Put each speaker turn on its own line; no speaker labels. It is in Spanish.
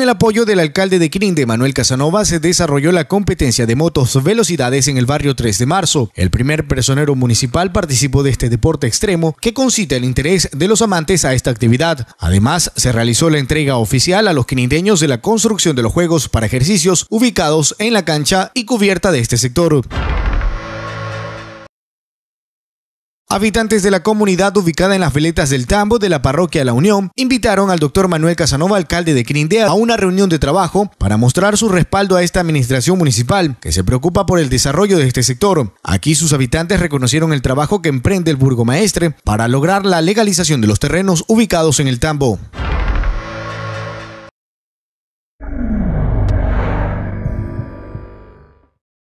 Con el apoyo del alcalde de Quirinde, Manuel Casanova, se desarrolló la competencia de motos velocidades en el barrio 3 de marzo. El primer personero municipal participó de este deporte extremo que concita el interés de los amantes a esta actividad. Además, se realizó la entrega oficial a los quirindeños de la construcción de los juegos para ejercicios ubicados en la cancha y cubierta de este sector. Habitantes de la comunidad ubicada en las veletas del Tambo de la parroquia La Unión invitaron al doctor Manuel Casanova, alcalde de Crindea, a una reunión de trabajo para mostrar su respaldo a esta administración municipal que se preocupa por el desarrollo de este sector. Aquí sus habitantes reconocieron el trabajo que emprende el burgomaestre para lograr la legalización de los terrenos ubicados en el Tambo.